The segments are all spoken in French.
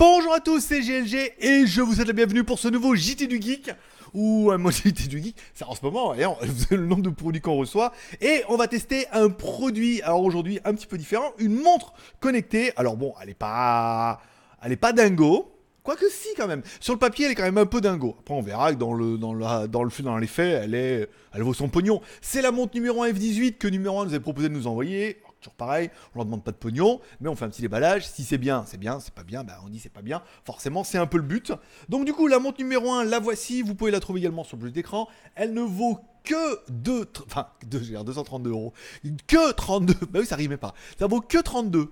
Bonjour à tous, c'est GLG et je vous souhaite la bienvenue pour ce nouveau JT du Geek. Ou un euh, moi JT du Geek, c'est en ce moment, et le nombre de produits qu'on reçoit. Et on va tester un produit, alors aujourd'hui un petit peu différent, une montre connectée. Alors bon, elle est pas elle est pas dingo. Quoique si, quand même. Sur le papier, elle est quand même un peu dingo. Après, on verra que dans le, dans la, dans le, dans elle est, elle vaut son pognon. C'est la montre numéro 1 F18 que numéro 1 nous avait proposé de nous envoyer. toujours pareil, on leur demande pas de pognon, mais on fait un petit déballage. Si c'est bien, c'est bien. C'est pas bien, bah, on dit c'est pas bien. Forcément, c'est un peu le but. Donc du coup, la montre numéro 1, la voici. Vous pouvez la trouver également sur le jeu d'écran. Elle ne vaut que 2, enfin, 232 euros. Que 32, bah oui, ça rimait pas. Ça vaut que 32.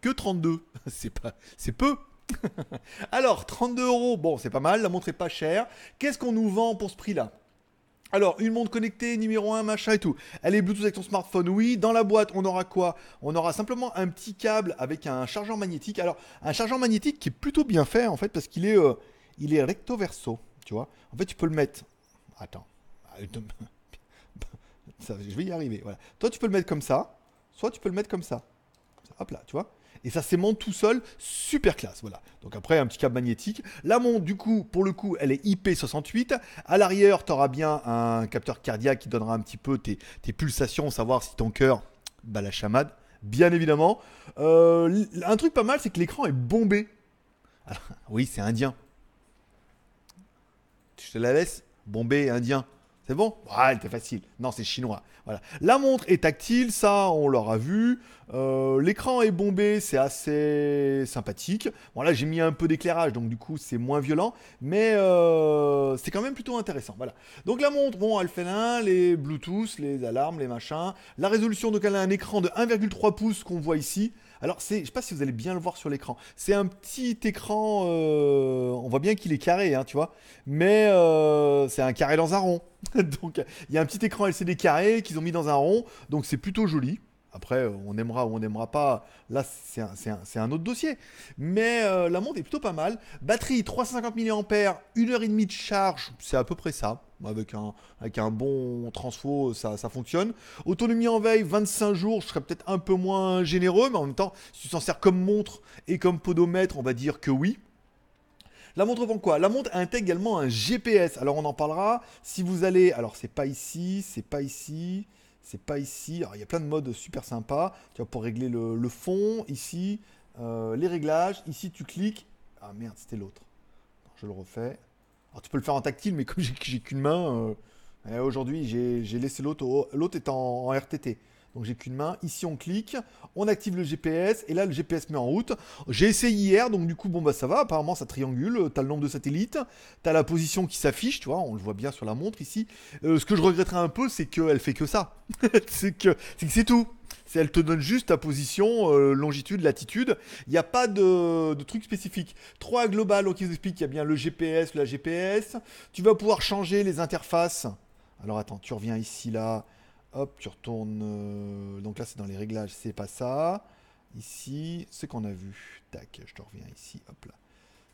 Que 32. c'est pas, c'est peu. Alors, 32 euros, bon, c'est pas mal, la montre est pas chère. Qu'est-ce qu'on nous vend pour ce prix-là alors, une montre connectée, numéro 1, machin et tout. Elle est Bluetooth avec ton smartphone, oui. Dans la boîte, on aura quoi On aura simplement un petit câble avec un chargeur magnétique. Alors, un chargeur magnétique qui est plutôt bien fait, en fait, parce qu'il est, euh, est recto verso, tu vois. En fait, tu peux le mettre... Attends. Ah, je vais y arriver, voilà. Toi, tu peux le mettre comme ça, soit tu peux le mettre comme ça. Hop là, tu vois et ça s'aimante tout seul, super classe, voilà. Donc après, un petit câble magnétique. La montre, du coup, pour le coup, elle est IP68. À l'arrière, tu auras bien un capteur cardiaque qui donnera un petit peu tes, pulsations, savoir si ton cœur bat la chamade, bien évidemment. Euh, un truc pas mal, c'est que l'écran est bombé. Alors, oui, c'est indien. Je te la laisse, bombé, indien. C'est bon Elle était facile. Non, c'est chinois. Voilà. La montre est tactile, ça, on l'aura vu. Euh, l'écran est bombé, c'est assez sympathique. Bon, là, j'ai mis un peu d'éclairage, donc du coup, c'est moins violent. Mais euh, c'est quand même plutôt intéressant. Voilà. Donc la montre, bon, elle fait les Bluetooth, les alarmes, les machins. La résolution, donc elle a un écran de 1,3 pouces qu'on voit ici. Alors, je ne sais pas si vous allez bien le voir sur l'écran. C'est un petit écran, euh, on voit bien qu'il est carré, hein, tu vois, mais euh, c'est un carré dans un rond. donc, il y a un petit écran LCD carré qu'ils ont mis dans un rond, donc c'est plutôt joli. Après, euh, on aimera ou on n'aimera pas. Là, c'est un, autre dossier. Mais euh, la montre est plutôt pas mal. Batterie 350 mAh, 1h30 de charge, c'est à peu près ça. Avec un, bon transfo, ça, fonctionne. Autonomie en veille, 25 jours, je serais peut-être un peu moins généreux, mais en même temps, si tu s'en sers comme montre et comme podomètre, on va dire que oui. La montre vend quoi La montre intègre également un GPS. Alors on en parlera. Si vous allez, alors c'est pas ici, c'est pas ici, c'est pas ici. Alors, il y a plein de modes super sympas. Tu vois, pour régler le, fond, ici, euh, les réglages. Ici, tu cliques. Ah merde, c'était l'autre. Je le refais. Alors, tu peux le faire en tactile, mais comme j'ai qu'une main, euh, eh, aujourd'hui, j'ai laissé l'autre. L'autre est en, RTT. Donc j'ai qu'une main. Ici on clique, on active le GPS et là le GPS met en route. J'ai essayé hier, donc du coup bon bah ça va. Apparemment ça triangule. Euh, t'as le nombre de satellites, t'as la position qui s'affiche, tu vois. On le voit bien sur la montre ici. Euh, ce que je regretterais un peu, c'est qu'elle fait que ça. c'est que c'est tout. C'est elle te donne juste ta position, euh, longitude, latitude. Il n'y a pas de, truc spécifique. Trois global, qui ils expliquent qu'il y a bien le GPS, la GPS. Tu vas pouvoir changer les interfaces. Alors attends, tu reviens ici là. Hop, tu retournes. Euh, donc là, c'est dans les réglages, c'est pas ça. Ici, ce qu'on a vu. Tac, je te reviens ici. Hop là.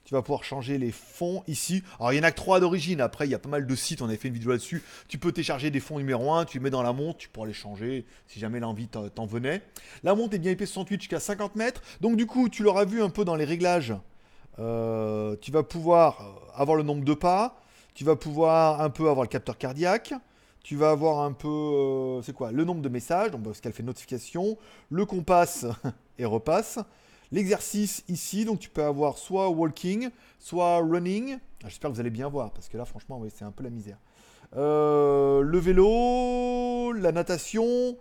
Tu vas pouvoir changer les fonds ici. Alors, il y en a que 3 d'origine. Après, il y a pas mal de sites. On avait fait une vidéo là-dessus. Tu peux télécharger des fonds numéro 1. Tu les mets dans la montre. Tu pourras les changer si jamais l'envie t'en venait. La montre est bien ip 68 jusqu'à 50 mètres. Donc, du coup, tu l'auras vu un peu dans les réglages. Euh, tu vas pouvoir euh, avoir le nombre de pas. Tu vas pouvoir un peu avoir le capteur cardiaque tu vas avoir un peu, euh, c'est quoi, le nombre de messages, donc ce qu'elle fait notification, le compasse et repasse, l'exercice ici, donc tu peux avoir soit walking, soit running, ah, j'espère que vous allez bien voir, parce que là franchement, c'est un peu la misère. Euh, le vélo, la natation,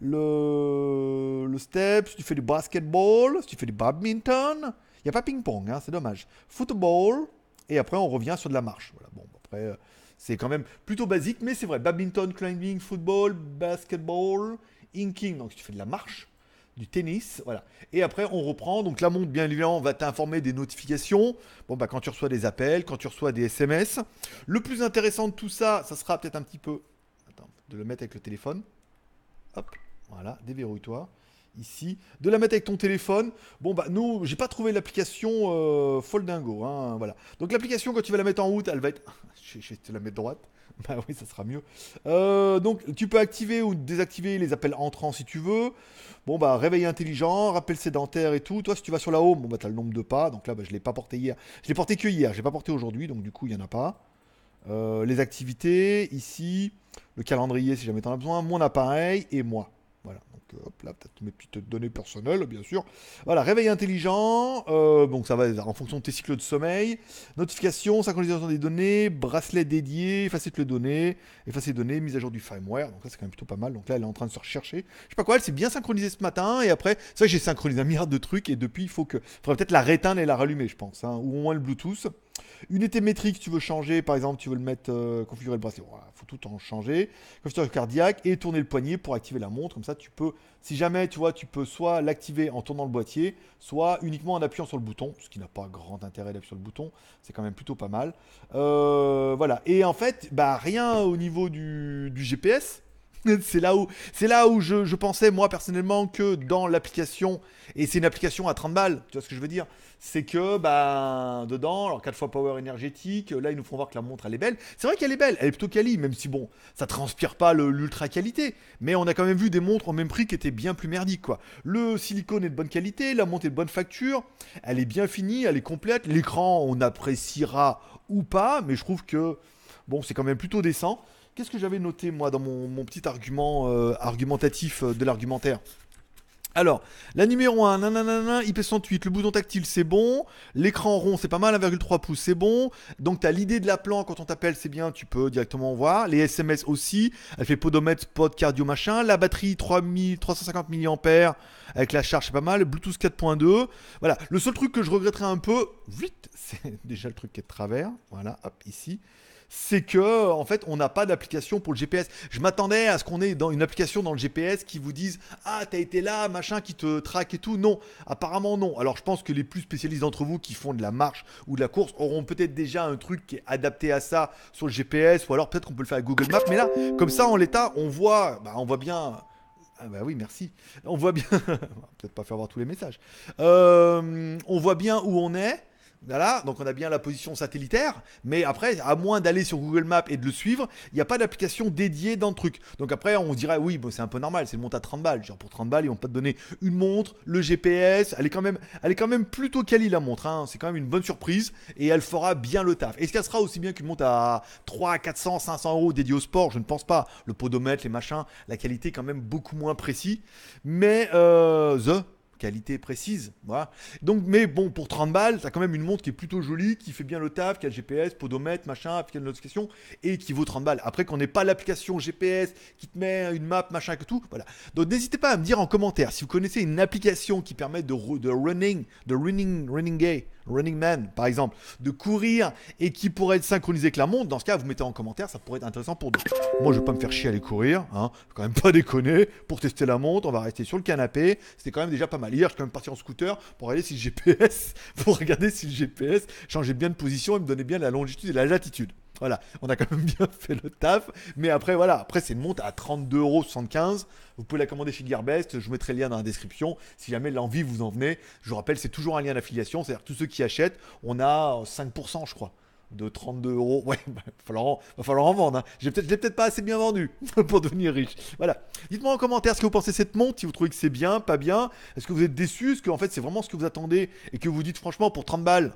le, step, si tu fais du basketball, si tu fais du badminton, il n'y a pas ping-pong, hein, c'est dommage. Football, et après on revient sur de la marche. Voilà, bon, après, euh, c'est quand même plutôt basique, mais c'est vrai. Badminton, climbing, football, basketball, inking. Donc, tu fais de la marche, du tennis, voilà. Et après, on reprend. Donc, la montre, bien évidemment, va t'informer des notifications. Bon, bah, quand tu reçois des appels, quand tu reçois des SMS. Le plus intéressant de tout ça, ça sera peut-être un petit peu. Attends, de le mettre avec le téléphone. Hop, voilà, déverrouille-toi ici, de la mettre avec ton téléphone. Bon, bah, nous, j'ai pas trouvé l'application euh, Foldingo. Hein, voilà. Donc, l'application, quand tu vas la mettre en route, elle va être. je vais te la mettre droite. Bah oui, ça sera mieux. Euh, donc, tu peux activer ou désactiver les appels entrants si tu veux. Bon, bah, réveil intelligent, rappel sédentaire et tout. Toi, si tu vas sur la home, bon, bah, t'as le nombre de pas. Donc là, bah, je l'ai pas porté hier. Je l'ai porté que hier. J'ai pas porté aujourd'hui. Donc, du coup, il y en a pas. Euh, les activités, ici, le calendrier si jamais t'en as besoin, mon appareil et moi. Voilà, donc euh, hop là, peut-être mes petites données personnelles, bien sûr. Voilà, réveil intelligent, donc euh, ça va en fonction de tes cycles de sommeil, notification, synchronisation des données, bracelet dédié, effacer les données, effacer les données, mise à jour du firmware, donc ça c'est quand même plutôt pas mal. Donc là, elle est en train de se rechercher. Je sais pas quoi, elle s'est bien synchronisée ce matin, et après, ça que j'ai synchronisé un milliard de trucs, et depuis, il faut que. faudrait peut-être la réteindre et la rallumer, je pense, hein, ou au moins le Bluetooth. Unité métrique, tu veux changer, par exemple, tu veux le mettre, euh, configurer le bracelet, il faut tout en changer. Configuration cardiaque et tourner le poignet pour activer la montre. Comme ça, tu peux, si jamais, tu vois, tu peux soit l'activer en tournant le boîtier, soit uniquement en appuyant sur le bouton, ce qui n'a pas grand intérêt d'appuyer sur le bouton, c'est quand même plutôt pas mal. Euh, voilà. Et en fait, bah, rien au niveau du GPS. c'est là où, là où je, pensais, moi, personnellement, que dans l'application, et c'est une application à 30 balles, tu vois ce que je veux dire C'est que, ben, dedans, alors 4 fois power énergétique, là, ils nous font voir que la montre, elle est belle. C'est vrai qu'elle est belle, elle est plutôt quali, même si, bon, ça transpire pas l'ultra qualité, mais on a quand même vu des montres au même prix qui étaient bien plus merdiques, quoi. Le silicone est de bonne qualité, la montre est de bonne facture, elle est bien finie, elle est complète, l'écran, on appréciera ou pas, mais je trouve que, bon, c'est quand même plutôt décent. Qu'est-ce que j'avais noté, moi, dans mon, petit argument euh, argumentatif euh, de l'argumentaire alors, la numéro 1, nanana, IP68, le bouton tactile c'est bon, l'écran rond c'est pas mal, 1,3 pouces c'est bon, donc t'as l'idée de la plan quand on t'appelle c'est bien, tu peux directement voir, les SMS aussi, elle fait podomètre, spot, cardio machin, la batterie 350 mAh avec la charge c'est pas mal, Bluetooth 4.2, voilà, le seul truc que je regretterais un peu, vite, c'est déjà le truc qui est de travers, voilà, hop, ici, c'est que en fait on n'a pas d'application pour le GPS. Je m'attendais à ce qu'on ait dans une application dans le GPS qui vous dise ah t'as été là machin qui te traque et tout. Non, apparemment non. Alors je pense que les plus spécialistes d'entre vous qui font de la marche ou de la course auront peut-être déjà un truc qui est adapté à ça sur le GPS ou alors peut-être qu'on peut le faire à Google Maps. Mais là comme ça en l'état on voit bah, on voit bien ah bah oui, merci. On voit bien. Peut-être pas faire voir tous les messages. Euh, on voit bien où on est. Voilà, donc on a bien la position satellitaire, mais après, à moins d'aller sur Google Maps et de le suivre, il n'y a pas d'application dédiée dans le truc. Donc après, on dirait, oui, bon, c'est un peu normal, c'est une montre à 30 balles. Genre pour 30 balles, ils vont pas te donner une montre, le GPS, elle est quand même, elle est quand même plutôt quali la montre, hein. c'est quand même une bonne surprise, et elle fera bien le taf. Est-ce qu'elle sera aussi bien qu'une montre à 3, 400, 500 euros dédiée au sport Je ne pense pas. Le podomètre, les machins, la qualité est quand même beaucoup moins précis. Mais, euh, The, qualité précise. Voilà. Donc, mais bon, pour 30 balles, t'as quand même une montre qui est plutôt jolie, qui fait bien le taf, qui a le GPS, podomètre, machin, application de notification, et qui vaut 30 balles. Après qu'on n'ait pas l'application GPS qui te met une map, machin, que tout. Voilà. Donc n'hésitez pas à me dire en commentaire si vous connaissez une application qui permet de, de running, de running, running gay, running man, par exemple, de courir et qui pourrait être synchronisé avec la montre, dans ce cas, vous mettez en commentaire, ça pourrait être intéressant pour d'autres. Moi, je vais pas me faire chier à aller courir, hein, quand même pas déconner. Pour tester la montre, on va rester sur le canapé. C'était quand même déjà pas mal. Hier, je suis quand même parti en scooter pour aller si GPS, pour regarder si le GPS changeait bien de position et me donnait bien la longitude et la latitude voilà, on a quand même bien fait le taf. Mais après, voilà, après, c'est une montre à 32,75€. Vous pouvez la commander chez Gearbest. Je vous mettrai le lien dans la description si jamais l'envie vous en venez. Je vous rappelle, c'est toujours un lien d'affiliation. C'est-à-dire tous ceux qui achètent, on a 5%, euh, je crois de 32 euros. Ouais, il va falloir en vendre. Hein. J'ai peut-être, peut-être pas assez bien vendu pour devenir riche. Voilà. Dites-moi en commentaire ce que vous pensez de cette montre, si vous trouvez que c'est bien, pas bien. Est-ce que vous êtes déçu, est-ce que fait c'est vraiment ce que vous attendez et que vous dites franchement pour 30 balles,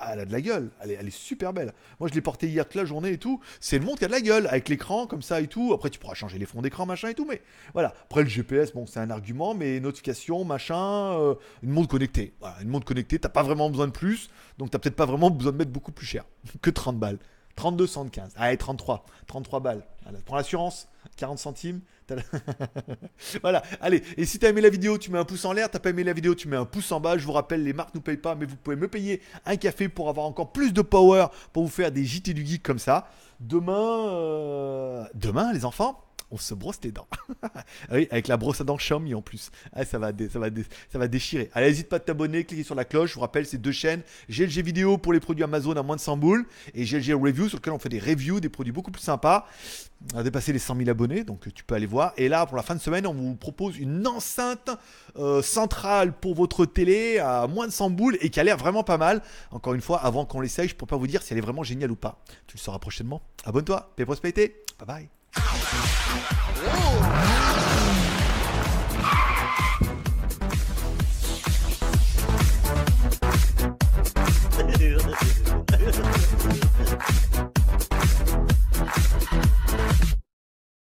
ah, elle a de la gueule, elle est, super belle. Moi je l'ai portée hier toute la journée et tout, c'est le montre qui a de la gueule, avec l'écran comme ça et tout. Après tu pourras changer les fonds d'écran, machin et tout, mais voilà. Après le GPS, bon c'est un argument, mais notification, machin, euh, une montre connectée. Voilà, une montre connectée, t'as pas vraiment besoin de plus, donc t'as peut-être pas vraiment besoin de mettre beaucoup plus cher que 30 balles. 32, 115 allez 33, 33 balles. Ah, Prends l'assurance, 40 centimes. voilà, allez, et si t'as aimé la vidéo, tu mets un pouce en l'air, t'as pas aimé la vidéo, tu mets un pouce en bas. Je vous rappelle, les marques nous payent pas, mais vous pouvez me payer un café pour avoir encore plus de power pour vous faire des JT du geek comme ça. Demain, euh, demain les enfants, on se brosse les dents. oui, avec la brosse à dents Xiaomi en plus. Ah, ça, va ça, ça va déchirer. Allez, n'hésite pas à t'abonner, cliquez sur la cloche. Je vous rappelle, ces deux chaînes. GLG vidéo pour les produits Amazon à moins de 100 boules et GLG review sur lequel on fait des reviews des produits beaucoup plus sympas. On a dépassé les 100 000 abonnés, donc tu peux aller voir. Et là, pour la fin de semaine, on vous propose une enceinte euh, centrale pour votre télé à moins de 100 boules et qui a l'air vraiment pas mal. Encore une fois, avant qu'on l'essaye, je ne peux pas vous dire si elle est vraiment géniale ou pas. Tu le sauras prochainement. Abonne-toi, paix prospérité. Bye bye. Ooh.